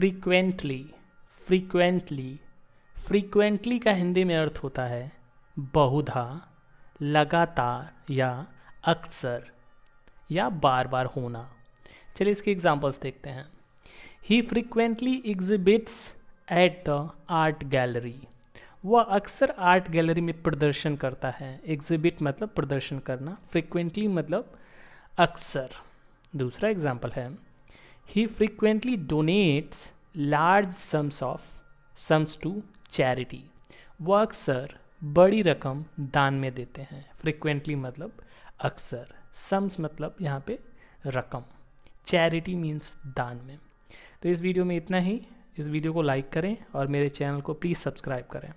frequently frequently frequently का हिंदी में अर्थ होता है बहुधा लगातार या अक्सर या बार बार होना चलिए इसके एग्जाम्पल्स देखते हैं he frequently exhibits at the art gallery वह अक्सर आर्ट गैलरी में प्रदर्शन करता है एग्जिबिट मतलब प्रदर्शन करना फ्रिक्वेंटली मतलब अक्सर दूसरा एग्जाम्पल है he frequently donates large sums of sums to charity वह अक्सर बड़ी रकम दान में देते हैं फ्रीक्वेंटली मतलब अक्सर सम्स मतलब यहाँ पे रकम चैरिटी मीन्स दान में तो इस वीडियो में इतना ही इस वीडियो को लाइक करें और मेरे चैनल को प्लीज़ सब्सक्राइब करें